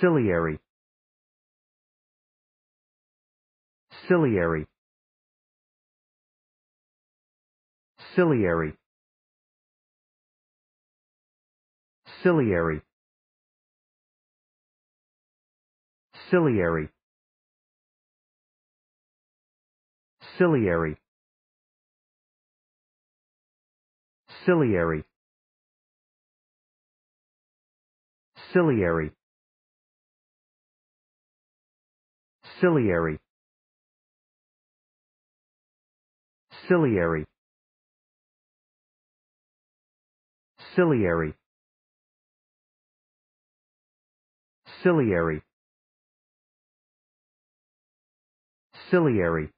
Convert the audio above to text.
Ciliary Ciliary Ciliary Ciliary Ciliary Ciliary Ciliary Ciliary Ciliary Ciliary Ciliary Ciliary Ciliary